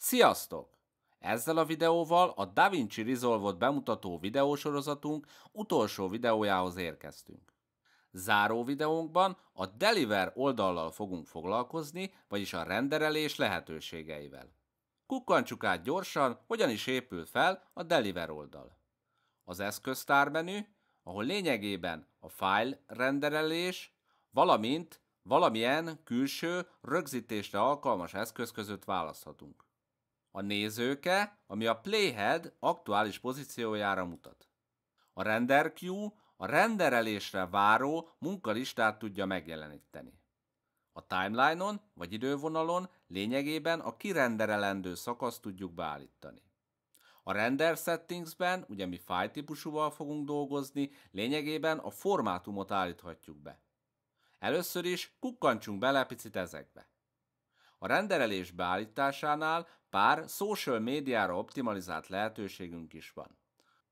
Sziasztok! Ezzel a videóval a DaVinci Resolve-ot bemutató videósorozatunk utolsó videójához érkeztünk. Záró videónkban a Deliver oldallal fogunk foglalkozni, vagyis a renderelés lehetőségeivel. Kukkantsuk át gyorsan, hogyan is épül fel a Deliver oldal. Az menü, ahol lényegében a file renderelés, valamint valamilyen külső rögzítésre alkalmas eszköz között választhatunk a nézőke, ami a playhead aktuális pozíciójára mutat. A render queue a renderelésre váró munkalistát tudja megjeleníteni. A timeline-on vagy idővonalon lényegében a kirenderelendő szakaszt tudjuk beállítani. A render settingsben, ugye mi file típusúval fogunk dolgozni, lényegében a formátumot állíthatjuk be. Először is kukkantsunk bele picit ezekbe. A renderelés beállításánál pár social médiára optimalizált lehetőségünk is van.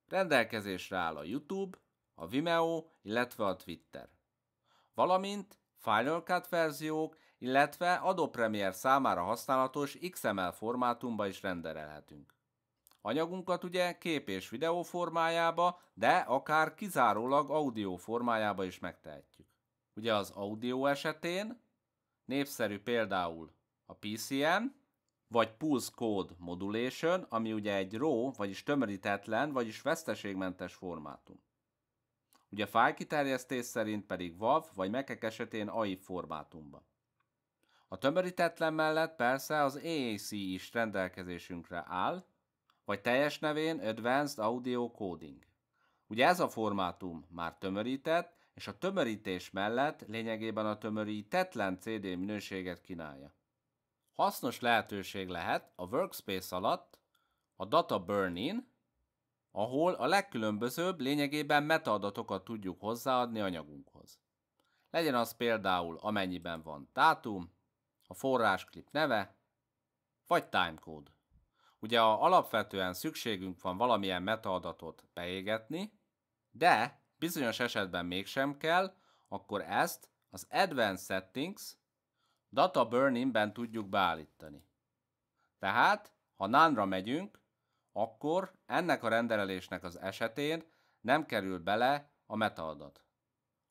Rendelkezésre áll a YouTube, a Vimeo, illetve a Twitter. Valamint Final Cut verziók, illetve Adobe Premiere számára használatos XML formátumba is renderelhetünk. Anyagunkat ugye kép és videó formájába, de akár kizárólag audio formájába is megtehetjük. Ugye az audio esetén népszerű például a PCN, vagy Pulse Code Modulation, ami ugye egy RAW, vagyis tömörítetlen, vagyis veszteségmentes formátum. Ugye fájlkiterjesztés szerint pedig WAV vagy mekek esetén AI formátumban. A tömörítetlen mellett persze az AAC is rendelkezésünkre áll, vagy teljes nevén Advanced Audio Coding. Ugye ez a formátum már tömörített, és a tömörítés mellett lényegében a tömörítetlen CD minőséget kínálja. Hasznos lehetőség lehet a workspace alatt a data burn-in, ahol a legkülönbözőbb lényegében metaadatokat tudjuk hozzáadni anyagunkhoz. Legyen az például amennyiben van dátum, a forrásklip neve, vagy timecode. Ugye alapvetően szükségünk van valamilyen metaadatot beégetni, de bizonyos esetben mégsem kell, akkor ezt az Advanced Settings data burn-inben tudjuk beállítani. Tehát, ha nánra megyünk, akkor ennek a rendelésnek az esetén nem kerül bele a metaadat.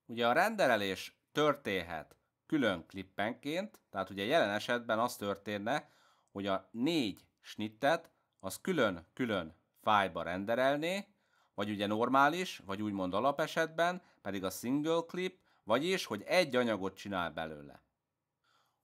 Ugye a rendelés történhet külön klippenként, tehát ugye jelen esetben az történne, hogy a négy snittet az külön-külön fájba renderelné, vagy ugye normális, vagy úgymond alapesetben pedig a single clip, vagyis hogy egy anyagot csinál belőle.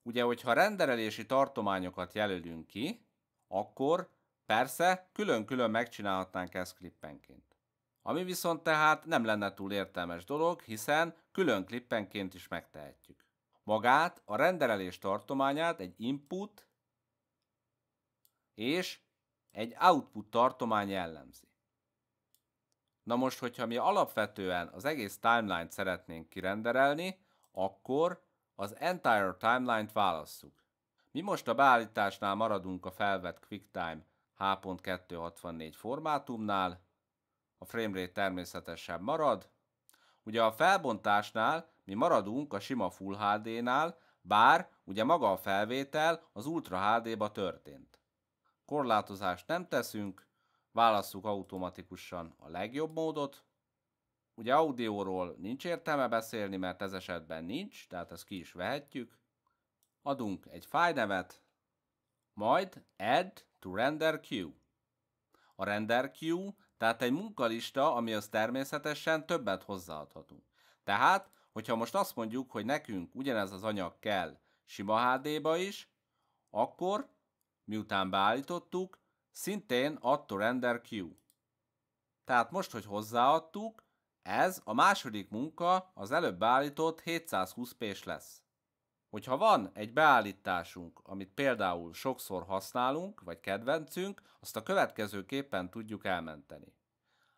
Ugye, hogyha renderelési tartományokat jelölünk ki, akkor persze külön-külön megcsinálhatnánk ezt klippenként. Ami viszont tehát nem lenne túl értelmes dolog, hiszen külön klippenként is megtehetjük. Magát, a renderelés tartományát egy input és egy output tartomány jellemzi. Na most, hogyha mi alapvetően az egész timeline-t szeretnénk kirenderelni, akkor az entire timeline-t válasszuk. Mi most a beállításnál maradunk a felvett QuickTime H.264 formátumnál, a framerate természetesen marad. Ugye a felbontásnál mi maradunk a sima Full HD-nál, bár ugye maga a felvétel az Ultra HD-ba történt. Korlátozást nem teszünk, válasszuk automatikusan a legjobb módot, Ugye audióról nincs értelme beszélni, mert ez esetben nincs, tehát ezt ki is vehetjük. Adunk egy nevet, majd add to render queue. A render queue, tehát egy munkalista, ami az természetesen többet hozzáadhatunk. Tehát, hogyha most azt mondjuk, hogy nekünk ugyanez az anyag kell sima HD-ba is, akkor, miután beállítottuk, szintén add to render queue. Tehát most, hogy hozzáadtuk, ez a második munka az előbb beállított 720 pés lesz. Hogyha van egy beállításunk, amit például sokszor használunk, vagy kedvencünk, azt a következőképpen tudjuk elmenteni.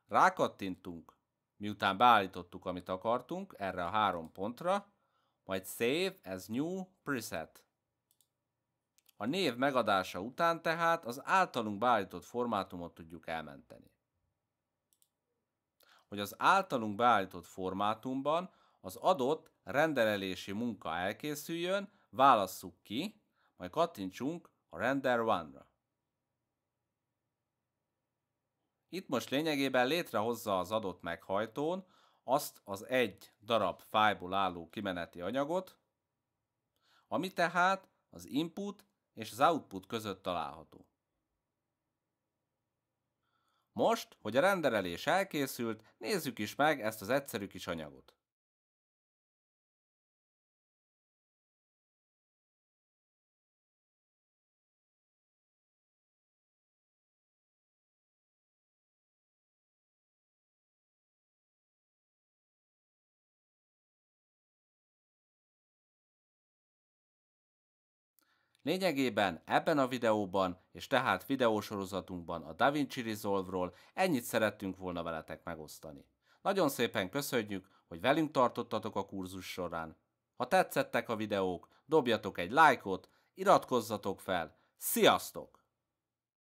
Rákattintunk, miután beállítottuk, amit akartunk, erre a három pontra, majd Save as New Preset. A név megadása után tehát az általunk beállított formátumot tudjuk elmenteni hogy az általunk beállított formátumban az adott rendelési munka elkészüljön, válasszuk ki, majd kattintsunk a Render One-ra. Itt most lényegében létrehozza az adott meghajtón azt az egy darab fájból álló kimeneti anyagot, ami tehát az input és az output között található. Most, hogy a renderelés elkészült, nézzük is meg ezt az egyszerű kis anyagot. Lényegében ebben a videóban, és tehát videósorozatunkban a DaVinci Resolve-ról ennyit szerettünk volna veletek megosztani. Nagyon szépen köszönjük, hogy velünk tartottatok a kurzus során. Ha tetszettek a videók, dobjatok egy lájkot, iratkozzatok fel. Sziasztok!